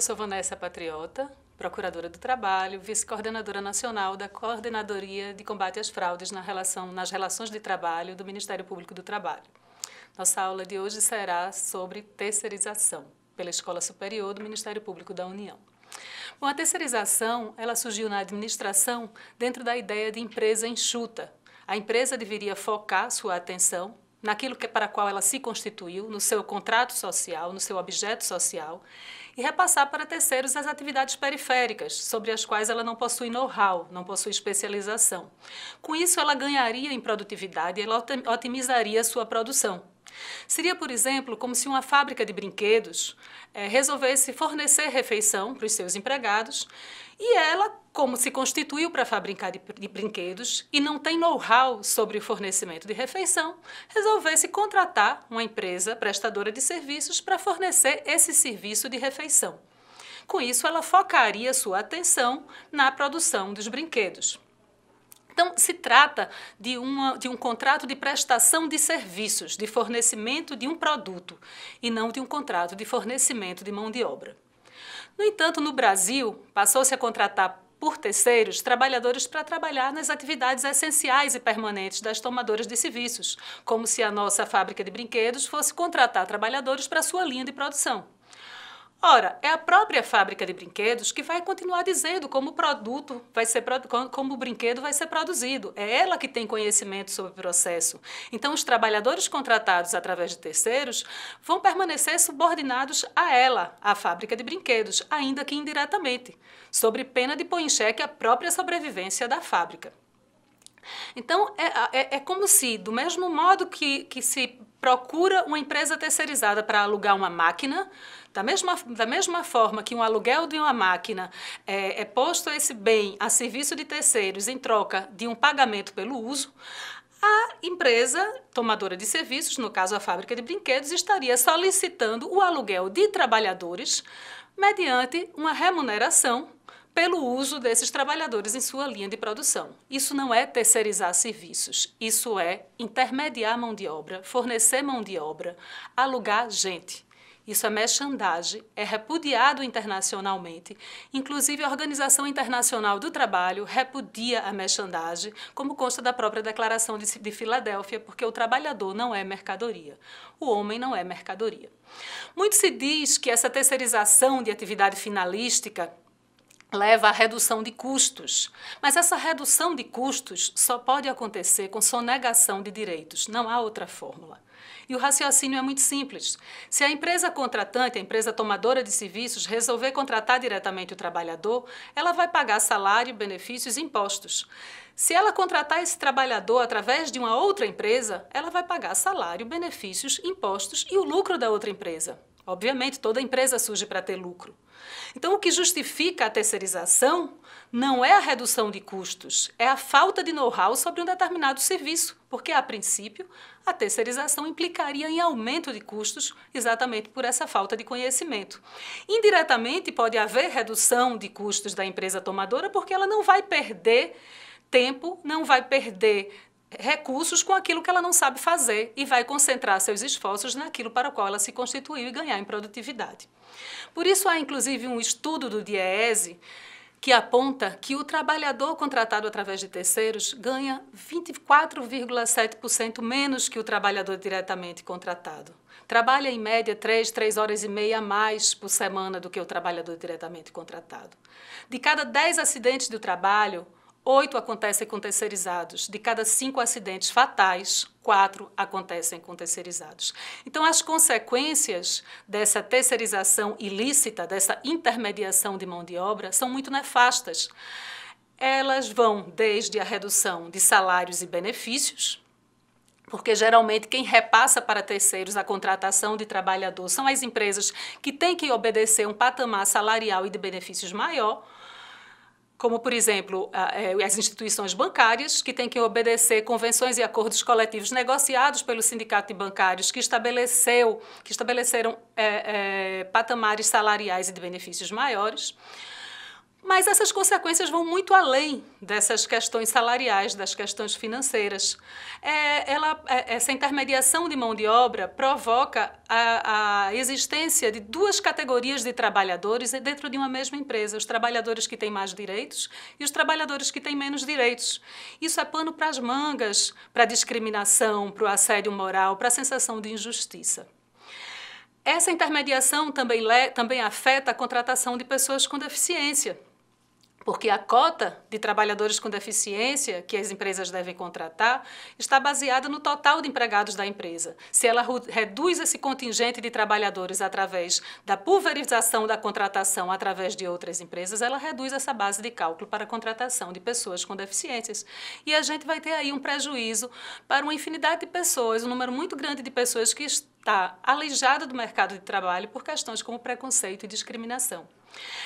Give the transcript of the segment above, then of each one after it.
eu sou Vanessa Patriota, procuradora do trabalho, vice-coordenadora nacional da Coordenadoria de Combate às Fraudes na relação, nas Relações de Trabalho do Ministério Público do Trabalho. Nossa aula de hoje será sobre terceirização pela Escola Superior do Ministério Público da União. Bom, a terceirização ela surgiu na administração dentro da ideia de empresa enxuta. A empresa deveria focar sua atenção naquilo que, para qual ela se constituiu, no seu contrato social, no seu objeto social, e repassar para terceiros as atividades periféricas, sobre as quais ela não possui know-how, não possui especialização. Com isso, ela ganharia em produtividade e ela otimizaria sua produção. Seria, por exemplo, como se uma fábrica de brinquedos é, resolvesse fornecer refeição para os seus empregados e ela, como se constituiu para fabricar de, de brinquedos e não tem know-how sobre o fornecimento de refeição, resolvesse contratar uma empresa prestadora de serviços para fornecer esse serviço de refeição. Com isso, ela focaria sua atenção na produção dos brinquedos. Então, se trata de, uma, de um contrato de prestação de serviços, de fornecimento de um produto, e não de um contrato de fornecimento de mão de obra. No entanto, no Brasil, passou-se a contratar por terceiros trabalhadores para trabalhar nas atividades essenciais e permanentes das tomadoras de serviços, como se a nossa fábrica de brinquedos fosse contratar trabalhadores para sua linha de produção. Ora, é a própria fábrica de brinquedos que vai continuar dizendo como o produto vai ser como o brinquedo vai ser produzido. É ela que tem conhecimento sobre o processo. Então, os trabalhadores contratados através de terceiros vão permanecer subordinados a ela, a fábrica de brinquedos, ainda que indiretamente, sobre pena de pôr em xeque a própria sobrevivência da fábrica. Então, é, é, é, como se, do mesmo modo que, que se procura uma empresa terceirizada para alugar uma máquina. Da mesma, da mesma forma que um aluguel de uma máquina é, é posto esse bem a serviço de terceiros em troca de um pagamento pelo uso, a empresa tomadora de serviços, no caso a fábrica de brinquedos, estaria solicitando o aluguel de trabalhadores mediante uma remuneração pelo uso desses trabalhadores em sua linha de produção. Isso não é terceirizar serviços, isso é intermediar mão de obra, fornecer mão de obra, alugar gente. Isso é merchandagem, é repudiado internacionalmente. Inclusive, a Organização Internacional do Trabalho repudia a merchandagem, como consta da própria Declaração de Filadélfia, porque o trabalhador não é mercadoria, o homem não é mercadoria. Muito se diz que essa terceirização de atividade finalística leva à redução de custos. Mas essa redução de custos só pode acontecer com sonegação de direitos, não há outra fórmula. E o raciocínio é muito simples. Se a empresa contratante, a empresa tomadora de serviços, resolver contratar diretamente o trabalhador, ela vai pagar salário, benefícios e impostos. Se ela contratar esse trabalhador através de uma outra empresa, ela vai pagar salário, benefícios, impostos e o lucro da outra empresa. Obviamente, toda empresa surge para ter lucro. Então, o que justifica a terceirização não é a redução de custos, é a falta de know-how sobre um determinado serviço, porque, a princípio, a terceirização implicaria em aumento de custos exatamente por essa falta de conhecimento. Indiretamente, pode haver redução de custos da empresa tomadora porque ela não vai perder tempo, não vai perder recursos com aquilo que ela não sabe fazer e vai concentrar seus esforços naquilo para o qual ela se constituiu e ganhar em produtividade. Por isso há inclusive um estudo do DIEESE que aponta que o trabalhador contratado através de terceiros ganha 24,7% menos que o trabalhador diretamente contratado. Trabalha em média 3, 3 horas e meia a mais por semana do que o trabalhador diretamente contratado. De cada 10 acidentes do trabalho, Oito acontecem com terceirizados. De cada cinco acidentes fatais, quatro acontecem com terceirizados. Então, as consequências dessa terceirização ilícita, dessa intermediação de mão de obra, são muito nefastas. Elas vão desde a redução de salários e benefícios, porque geralmente quem repassa para terceiros a contratação de trabalhador são as empresas que têm que obedecer um patamar salarial e de benefícios maior como, por exemplo, é, as instituições bancárias, que têm que obedecer convenções e acordos coletivos negociados pelo Sindicato de Bancários, que, estabeleceu, que estabeleceram é, é, patamares salariais e de benefícios maiores. Mas essas consequências vão muito além dessas questões salariais, das questões financeiras. É, ela, é, essa intermediação de mão de obra provoca a, a, existência de duas categorias de trabalhadores dentro de uma mesma empresa: os trabalhadores que têm mais direitos e os trabalhadores que têm menos direitos. Isso é pano para as mangas, para a discriminação, para o assédio moral, para a sensação de injustiça. Essa intermediação também, também afeta a contratação de pessoas com deficiência porque a cota de trabalhadores com deficiência que as empresas devem contratar está baseada no total de empregados da empresa. Se ela reduz esse contingente de trabalhadores através da pulverização da contratação através de outras empresas, ela reduz essa base de cálculo para a contratação de pessoas com deficiências. E a gente vai ter aí um prejuízo para uma infinidade de pessoas, um número muito grande de pessoas que está aleijada do mercado de trabalho por questões como preconceito e discriminação.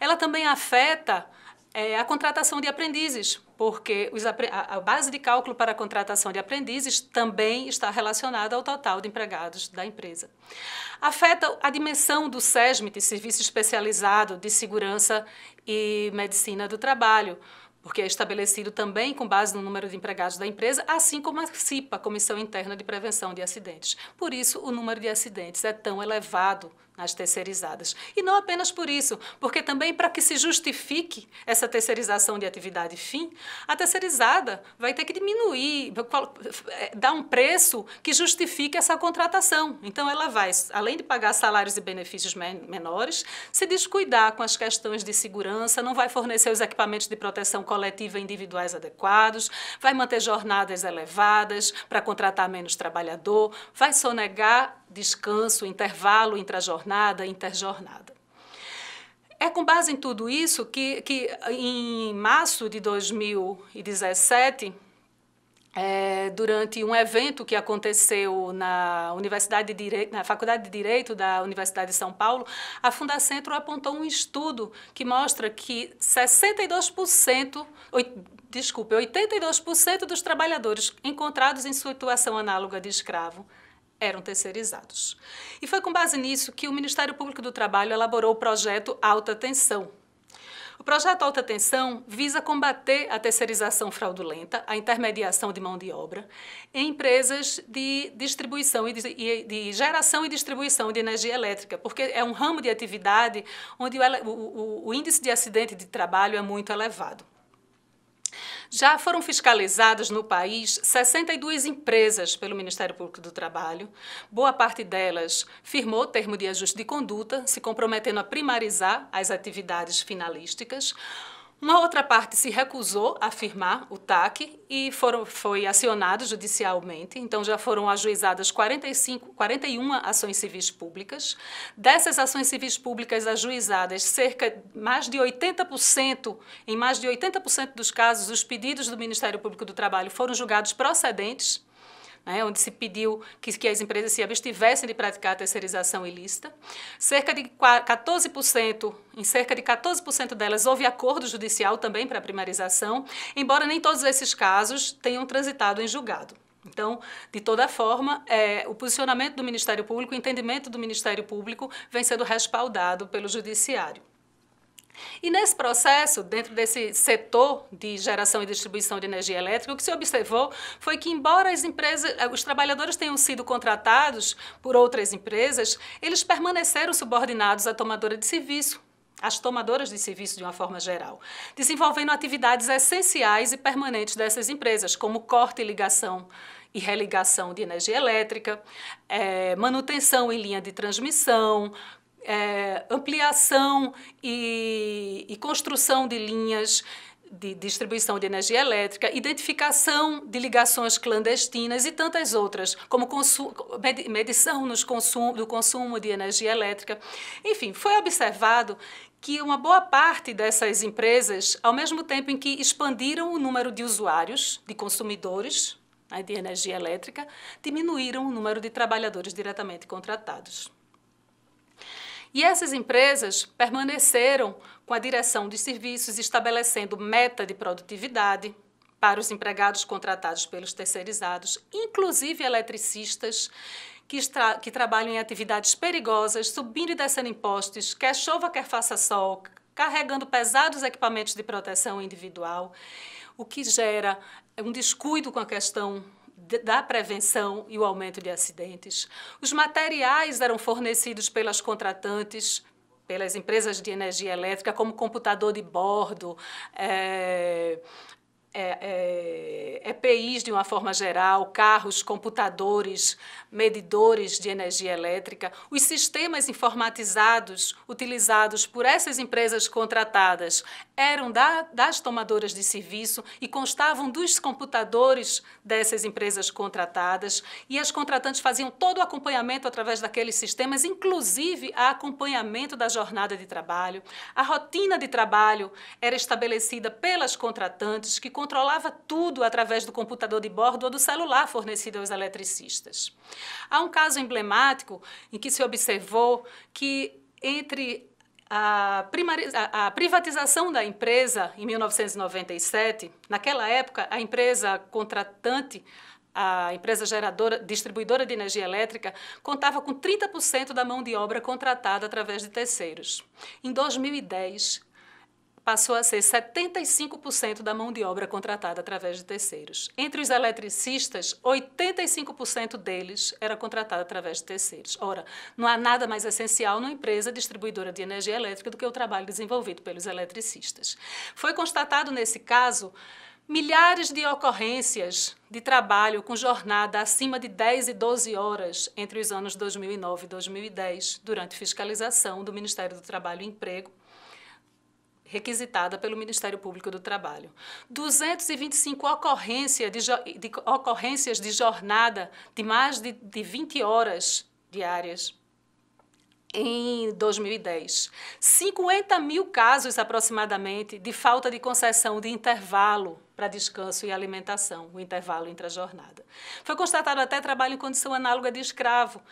Ela também afeta é a contratação de aprendizes, porque os, a base de cálculo para a contratação de aprendizes também está relacionada ao total de empregados da empresa. Afeta a dimensão do SESMIT, Serviço Especializado de Segurança e Medicina do Trabalho, porque é estabelecido também com base no número de empregados da empresa, assim como a CIPA, Comissão Interna de Prevenção de Acidentes. Por isso, o número de acidentes é tão elevado as terceirizadas. E não apenas por isso, porque também para que se justifique essa terceirização de atividade fim, a terceirizada vai ter que diminuir, é, dar um preço que justifique essa contratação. Então ela vai, além de pagar salários e benefícios menores, se descuidar com as questões de segurança, não vai fornecer os equipamentos de proteção coletiva individuais adequados, vai manter jornadas elevadas para contratar menos trabalhador, vai sonegar descanso, intervalo entre as jornada, interjornada. É com base em tudo isso que, que em março de 2017, é, durante um evento que aconteceu na Universidade de Direito, na Faculdade de Direito da Universidade de São Paulo, a Fundacentro apontou um estudo que mostra que 62%, desculpe, 82% dos trabalhadores encontrados em situação análoga de escravo eram terceirizados. E foi com base nisso que o Ministério Público do Trabalho elaborou o projeto Alta Tensão. O projeto Alta Tensão visa combater a terceirização fraudulenta, a intermediação de mão de obra em empresas de distribuição e de, de geração e distribuição de energia elétrica, porque é um ramo de atividade onde o, o, o índice de acidente de trabalho é muito elevado. Já foram fiscalizadas no país 62 empresas pelo Ministério Público do Trabalho. Boa parte delas firmou o termo de ajuste de conduta, se comprometendo a primarizar as atividades finalísticas. Uma outra parte se recusou a firmar o TAC e foram, foi acionado judicialmente, então já foram ajuizadas 45, 41 ações civis públicas. Dessas ações civis públicas ajuizadas, cerca mais de 80%, em mais de 80% dos casos, os pedidos do Ministério Público do Trabalho foram julgados procedentes né, onde se pediu que, que as empresas se abstivessem de praticar a terceirização ilícita. Cerca de 14%, em cerca de 14% delas houve acordo judicial também para a primarização, embora nem todos esses casos tenham transitado em julgado. Então, de toda forma, é, o posicionamento do Ministério Público, o entendimento do Ministério Público vem sendo respaldado pelo Judiciário. E nesse processo, dentro desse setor de geração e distribuição de energia elétrica, o que se observou foi que, embora as empresas, eh, os trabalhadores tenham sido contratados por outras empresas, eles permaneceram subordinados à tomadora de serviço, as tomadoras de serviço de uma forma geral, desenvolvendo atividades essenciais e permanentes dessas empresas, como corte e ligação e religação de energia elétrica, é, manutenção em linha de transmissão, é, ampliação e, e construção de linhas de distribuição de energia elétrica, identificação de ligações clandestinas e tantas outras, como medição nos consum do consumo de energia elétrica. Enfim, foi observado que uma boa parte dessas empresas, ao mesmo tempo em que expandiram o número de usuários, de consumidores né, de energia elétrica, diminuíram o número de trabalhadores diretamente contratados. E essas empresas permaneceram com a direção de serviços estabelecendo meta de produtividade para os empregados contratados pelos terceirizados, inclusive eletricistas que, que trabalham em atividades perigosas, subindo e descendo impostos, quer chova, quer faça sol, carregando pesados equipamentos de proteção individual, o que gera um descuido com a questão da prevenção e o aumento de acidentes. Os materiais eram fornecidos pelas contratantes, pelas empresas de energia elétrica, como computador de bordo, é, é, é, EPIs é de uma forma geral, carros, computadores, medidores de energia elétrica, os sistemas informatizados utilizados por essas empresas contratadas eram da, das tomadoras de serviço e constavam dos computadores dessas empresas contratadas e as contratantes faziam todo o acompanhamento através daqueles sistemas, inclusive acompanhamento da jornada de trabalho. A rotina de trabalho era estabelecida pelas contratantes que controlava tudo através do computador de bordo ou do celular fornecido aos eletricistas. Há um caso emblemático em que se observou que entre a, a, privatização da empresa em 1997, naquela época, a empresa contratante, a empresa geradora, distribuidora de energia elétrica, contava com 30% da mão de obra contratada através de terceiros. Em 2010, passou a ser 75% da mão de obra contratada através de terceiros. Entre os eletricistas, 85% deles era contratado através de terceiros. Ora, não há nada mais essencial numa empresa distribuidora de energia elétrica do que o trabalho desenvolvido pelos eletricistas. Foi constatado nesse caso milhares de ocorrências de trabalho com jornada acima de 10 e 12 horas entre os anos 2009 e 2010, durante fiscalização do Ministério do Trabalho e Emprego, requisitada pelo Ministério Público do Trabalho. 225 ocorrência de, de ocorrências de jornada de mais de, de 20 horas diárias em 2010. 50 mil casos aproximadamente de falta de concessão de intervalo para descanso e alimentação, o intervalo entre a jornada. Foi constatado até trabalho em condição análoga de escravo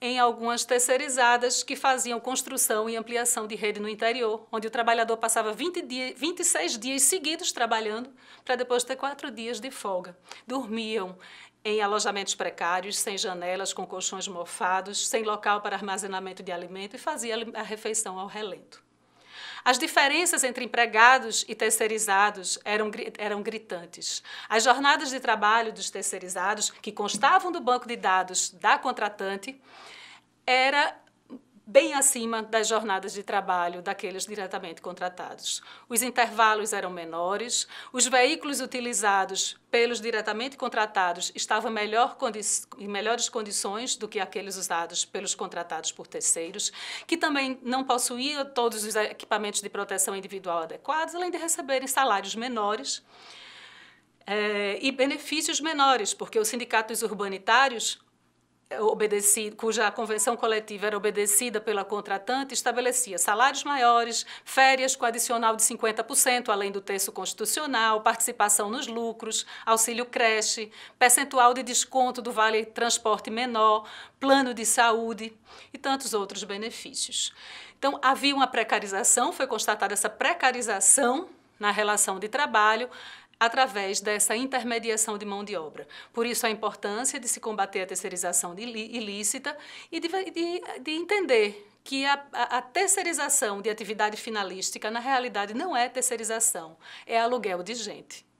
em algumas terceirizadas que faziam construção e ampliação de rede no interior, onde o trabalhador passava 20 dias, 26 dias seguidos trabalhando para depois ter quatro dias de folga. Dormiam em alojamentos precários, sem janelas, com colchões mofados, sem local para armazenamento de alimento e fazia a refeição ao relento. As diferenças entre empregados e terceirizados eram, eram gritantes. As jornadas de trabalho dos terceirizados, que constavam do banco de dados da contratante, era bem acima das jornadas de trabalho daqueles diretamente contratados. Os intervalos eram menores, os veículos utilizados pelos diretamente contratados estavam em melhor condi melhores condições do que aqueles usados pelos contratados por terceiros, que também não possuíam todos os equipamentos de proteção individual adequados, além de receberem salários menores. É, e benefícios menores, porque os sindicatos Urbanitários obedecido, cuja convenção coletiva era obedecida pela contratante, estabelecia salários maiores, férias com adicional de 50%, além do terço constitucional, participação nos lucros, auxílio creche, percentual de desconto do vale transporte menor, plano de saúde e tantos outros benefícios. Então, havia uma precarização, foi constatada essa precarização na relação de trabalho, através dessa intermediação de mão de obra. Por isso, a importância de se combater a terceirização ilícita e de, de, de entender que a, a, terceirização de atividade finalística, na realidade, não é terceirização, é aluguel de gente.